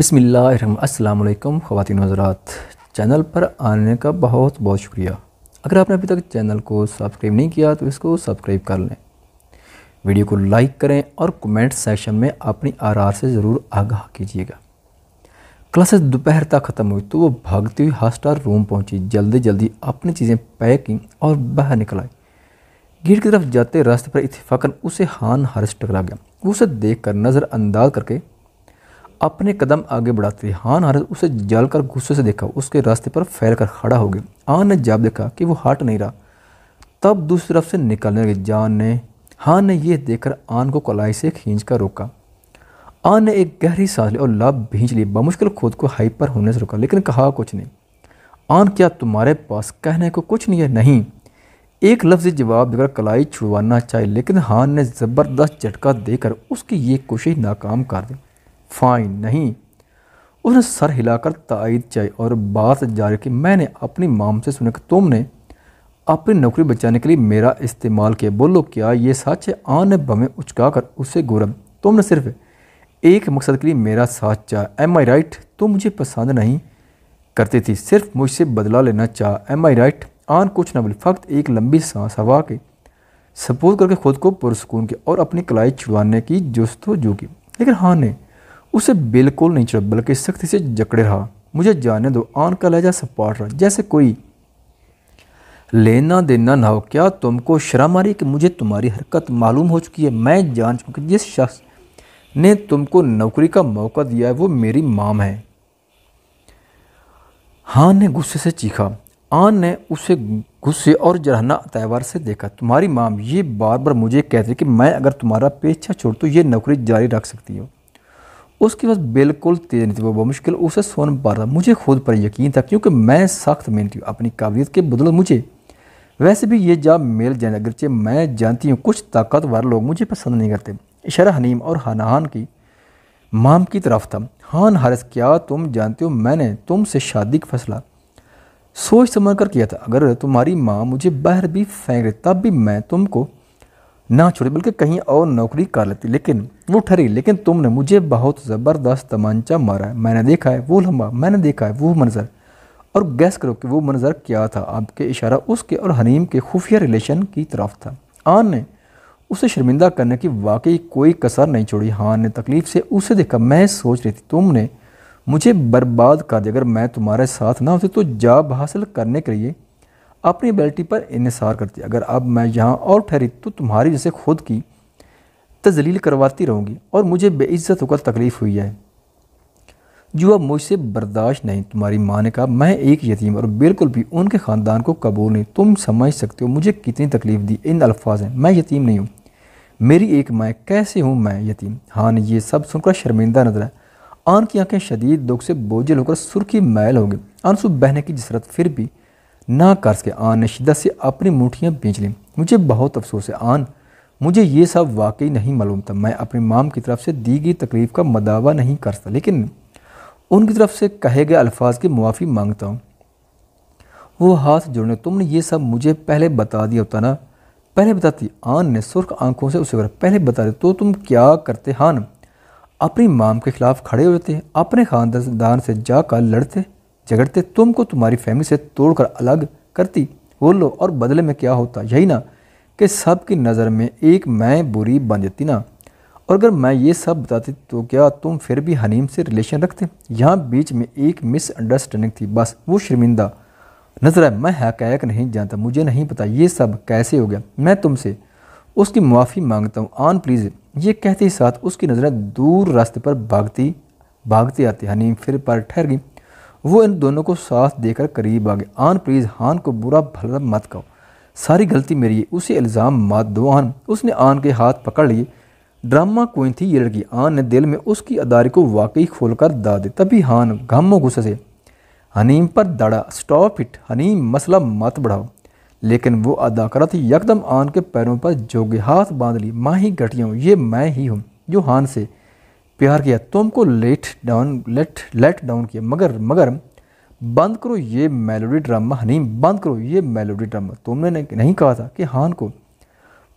अस्सलाम वालेकुम ख़वातिन हजरात चैनल पर आने का बहुत बहुत शुक्रिया अगर आपने अभी तक चैनल को सब्सक्राइब नहीं किया तो इसको सब्सक्राइब कर लें वीडियो को लाइक करें और कमेंट सेक्शन में अपनी आर से ज़रूर आगाह कीजिएगा क्लासेस दोपहर तक ख़त्म हुई तो वो भागती हुई हॉस्टार रूम पहुंची जल्दी जल्दी अपनी चीज़ें पैक की और बाहर निकल आई गेट की तरफ जाते रास्ते पर इतफाक़न उसे हान हर्ष टकरा गया उसे देख कर नज़रअंदाज करके अपने कदम आगे बढ़ाते हान हारत उसे जलकर गुस्से से देखा उसके रास्ते पर फैल कर खड़ा हो गया आन हाँ, ने जाप देखा कि वो हट नहीं रहा तब दूसरी तरफ से निकलने लगे जान ने हान ने यह देखकर आन को कलाई से खींच कर रोका आन ने एक गहरी सांस ली और लाभ भींच ली बमुश्किल खुद को हाइपर होने से रोका लेकिन कहा कुछ नहीं आन क्या तुम्हारे पास कहने को कुछ नहीं है नहीं एक लफ्ज़ जवाब देकर कलाई छुड़वाना चाहिए लेकिन हान ने ज़बरदस्त झटका देकर उसकी ये कोशिश नाकाम कर दी फाइन नहीं उसने सर हिलाकर तायद चाई और बात जारी की मैंने अपनी माम से सुना कि तुमने अपनी नौकरी बचाने के लिए मेरा इस्तेमाल किया बोलो क्या ये सच है आन बमें उचका कर उसे गुरम तुमने सिर्फ एक मकसद के लिए मेरा साथ चाह एम आई राइट तुम मुझे पसंद नहीं करती थी सिर्फ मुझसे बदला लेना चाह एम आई राइट आन कुछ न बोली फ़क्त एक लंबी सांस हवा के सपोर्ट करके खुद को पुरस्कून किया और अपनी कलाई छुड़वाने की जस्तोजू की लेकिन हाँ ने उसे बिल्कुल नहीं चुप बल्कि सख्ती से जकड़े रहा मुझे जाने दो आन का लहजा सपाट रहा जैसे कोई लेना देना ना हो क्या तुमको शर्म आ रही कि मुझे तुम्हारी हरकत मालूम हो चुकी है मैं जान चुका जिस शख्स ने तुमको नौकरी का मौका दिया है वो मेरी माम है हान ने गुस्से से चीखा आन ने उसे गुस्से और जरहना तैवार से देखा तुम्हारी माम ये बार बार मुझे कहती कि मैं अगर तुम्हारा पेचा छोड़ तो ये नौकरी जारी रख सकती हूँ उसके पास बिल्कुल तेज़ नहीं थी वो मुश्किल उसे सोन पा रहा मुझे खुद पर यकीन था क्योंकि मैं सख्त मेहनती हूँ अपनी काबिलियत के बदौलत मुझे वैसे भी ये जाब मेल जाए अगरचे मैं जानती हूँ कुछ ताकतवर लोग मुझे पसंद नहीं करते इशारा हनीम और हनाहान की माम की तरफ था हान हारिस क्या तुम जानते हो मैंने तुमसे शादी का फैसला सोच समझ कर किया था अगर तुम्हारी माँ मुझे बाहर भी फेंक तब भी मैं तुमको ना छोड़ी बल्कि कहीं और नौकरी कर लेती लेकिन वो ठहरी लेकिन तुमने मुझे बहुत ज़बरदस्त तमांचा मारा है मैंने देखा है वो लम्बा मैंने देखा है वो मंज़र और गैस करो कि वो मंज़र क्या था आपके इशारा उसके और हनीम के खुफिया रिलेशन की तरफ था आन हाँ ने उसे शर्मिंदा करने की वाकई कोई कसर नहीं छोड़ी हान ने तकलीफ़ से उसे देखा मैं सोच रही थी तुमने मुझे बर्बाद कर दिया अगर मैं तुम्हारे साथ ना होती तो जाब हासिल करने के लिए अपनी बेल्टी पर इसार करती अगर अब मैं यहाँ और ठहरी तो तुम्हारी जैसे खुद की तजलील करवाती रहूँगी और मुझे बेइज्जत होकर तकलीफ़ हुई है जो अब मुझसे बर्दाश्त नहीं तुम्हारी माँ ने कहा मैं एक यतीम और बिल्कुल भी उनके ख़ानदान को कबूल नहीं तुम समझ सकते हो मुझे कितनी तकलीफ़ दी इन अल्फाज हैं मैं यतीम नहीं हूँ मेरी एक माँ कैसे हूँ मैं यतीम हाँ ये सब सुनकर शर्मिंदा नजर है आन की आँखें शदीद दुख से बोझल होकर सुर्खी मैल हो गई आंसू बहने की जसरत फिर भी ना कर सके आन ने शिदत से अपनी मुठियाँ बेच लें मुझे बहुत अफसोस है आन मुझे ये सब वाकई नहीं मालूम था मैं अपनी माम की तरफ से दी गई तकलीफ़ का मदावा नहीं कर सकता लेकिन उनकी तरफ से कहे गए अल्फाज की मुआफ़ी मांगता हूँ वो हाथ जोड़ने तुमने ये सब मुझे पहले बता दिया होता ना पहले बताती आन ने सुर्ख आंखों से उसे पहले बता दिया तो तुम क्या करते हान अपनी माम के खिलाफ खड़े होते अपने खानदान से जाकर लड़ते झगड़ते तुमको तुम्हारी फैमिली से तोड़कर अलग करती बोल लो और बदले में क्या होता यही ना कि सब की नज़र में एक मैं बुरी बन जाती ना और अगर मैं ये सब बताती तो क्या तुम फिर भी हनीम से रिलेशन रखते यहाँ बीच में एक मिसअंडरस्टैंडिंग थी बस वो शर्मिंदा नजर है मैं हकायक नहीं जानता मुझे नहीं पता ये सब कैसे हो गया मैं तुमसे उसकी मुआफ़ी मांगता हूँ आन प्लीज़ ये कहते ही साथ उसकी नज़रें दूर रास्ते पर भागती भागती आती हनीम फिर पर ठहर गई वो इन दोनों को साथ देकर करीब आ गए आन प्लीज़ हान को बुरा भला मत कहो सारी गलती मेरी है उसे इल्ज़ाम मत दो आन उसने आन के हाथ पकड़ लिए ड्रामा कोई थी ये लड़की आन ने दिल में उसकी अदारी को वाकई खोल कर दा दे तभी हान गम व गुस्से से हनीम पर दड़ा स्टॉप इट हनीम मसला मत बढ़ाओ लेकिन वो अदाकारा थी यकदम आन के पैरों पर जोगे हाथ बांध ली माही ही घटिया हूँ ये मैं ही हूँ जो हान से प्यार किया तुमको let down let let down किया मगर मगर बंद करो ये मेलोडी ड्रामा हनीम बंद करो ये मेलोडी ड्रामा तुमने नहीं कहा था कि हान को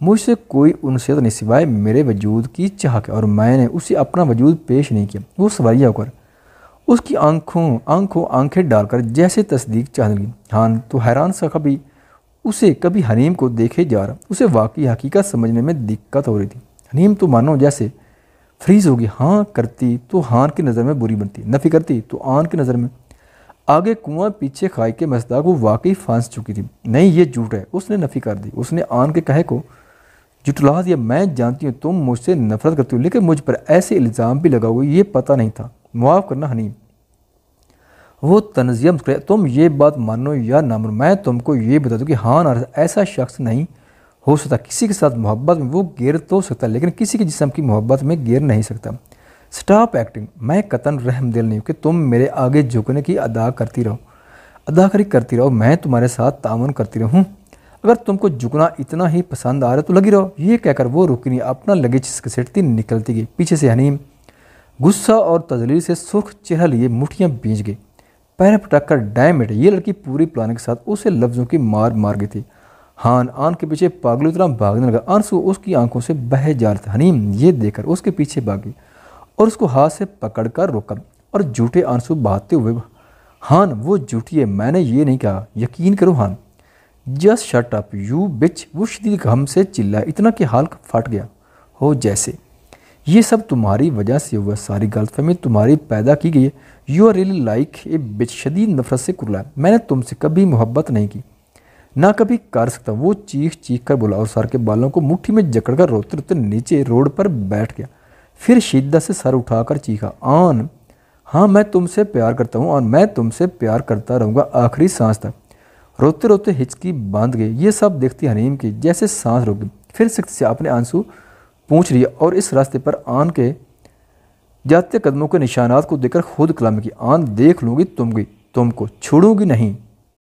मुझसे कोई उनसीत नहीं सिवाय मेरे वजूद की चाह के और मैंने उसे अपना वजूद पेश नहीं किया वो सवारिया होकर उसकी आंखों आंखों आंखें डालकर जैसे तस्दीक चाहने लगी हान तो हैरान सा कभी उसे कभी हनीम को देखे जा रहा उसे वाकई हकीकत समझने में दिक्कत हो रही थी हनीम तो मानो जैसे फ्रीज होगी हाँ करती तो हान की नज़र में बुरी बनती नफ़ी करती तो आन की नज़र में आगे कुआं पीछे खाई के मसदाक वो वाकई फांस चुकी थी नहीं ये झूठ है उसने नफ़ी कर दी उसने आन के कहे को जुटला दिया मैं जानती हूँ तुम मुझसे नफरत करती हो लेकिन मुझ पर ऐसे इल्ज़ाम भी लगा हुआ ये पता नहीं था मुआफ़ करना हनीम वो तनजिया तुम ये बात मानो या ना मानो मैं तुमको ये बता दूँ कि हान ऐसा शख्स नहीं हो सकता किसी के साथ मोहब्बत में वो गिर तो सकता लेकिन किसी के जिसम की मोहब्बत में गिर नहीं सकता स्टॉप एक्टिंग मैं कतन रहम दिल नहीं हूँ कि तुम मेरे आगे झुकने की अदा करती रहो अदाकारी करती रहो मैं तुम्हारे साथ तावन करती रहूँ अगर तुमको झुकना इतना ही पसंद आ रहा तो लगी रहो ये कहकर वो रुकी नहीं अपना लगेज घसीटती निकलती गई पीछे से हनीम गुस्सा और तजलील से सुर्ख चेहरा लिए मुठियाँ बीज गई पैर पटक कर डायमेट ये लड़की पूरी प्लान के साथ उसे लफ्ज़ों की मार मार गई थी हान आन के पीछे पागलू इतना भागने लगा आंसू उसकी आंखों से बह जा रहा था हनीम ये देखकर उसके पीछे भागी और उसको हाथ से पकड़कर रोका और झूठे आंसू बहाते हुए हान वो झूठी है मैंने ये नहीं कहा यकीन करो हान just shut up you bitch वो शदीद गम से चिल्ला इतना कि हाल फट गया हो जैसे ये सब तुम्हारी वजह से हुआ सारी गलतफहमी तुम्हारी पैदा की गई है you are really like a bitch शदीद नफरत से कुरला मैंने तुमसे कभी मोहब्बत नहीं की ना कभी कर सकता वो चीख चीख कर बोला और सर के बालों को मुट्ठी में जकड़कर रोते रोते नीचे रोड पर बैठ गया फिर शिद्दत से सर उठाकर चीखा आन हाँ मैं तुमसे प्यार करता हूँ और मैं तुमसे प्यार करता रहूँगा आखिरी सांस तक रोते रोते हिचकी बांध गई ये सब देखती हनीम की जैसे सांस रोक गई फिर सख्त से अपने आंसू पूछ लिया और इस रास्ते पर आन के जाते कदमों के निशानात को देखकर खुद कलाम की आन देख लूँगी तुम गई तुमको छोड़ूंगी नहीं